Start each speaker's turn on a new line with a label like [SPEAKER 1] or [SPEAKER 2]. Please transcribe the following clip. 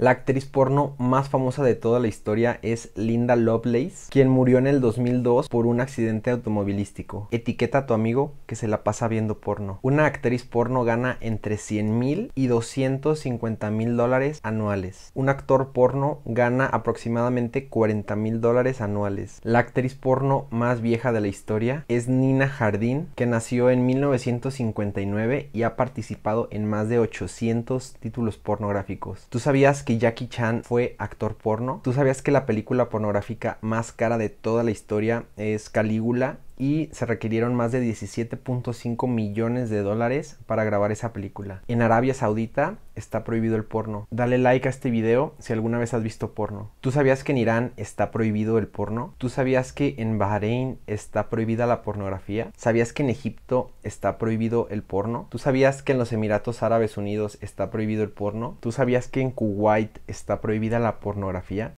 [SPEAKER 1] La actriz porno más famosa de toda la historia es Linda Lovelace, quien murió en el 2002 por un accidente automovilístico. Etiqueta a tu amigo que se la pasa viendo porno. Una actriz porno gana entre 100 mil y 250 mil dólares anuales. Un actor porno gana aproximadamente 40 mil dólares anuales. La actriz porno más vieja de la historia es Nina Jardín, que nació en 1959 y ha participado en más de 800 títulos pornográficos. ¿Tú sabías que y Jackie Chan fue actor porno? ¿Tú sabías que la película pornográfica más cara de toda la historia es Calígula y se requirieron más de 17.5 millones de dólares para grabar esa película. En Arabia Saudita está prohibido el porno. Dale like a este video si alguna vez has visto porno. ¿Tú sabías que en Irán está prohibido el porno? ¿Tú sabías que en Bahrein está prohibida la pornografía? ¿Sabías que en Egipto está prohibido el porno? ¿Tú sabías que en los Emiratos Árabes Unidos está prohibido el porno? ¿Tú sabías que en Kuwait está prohibida la pornografía?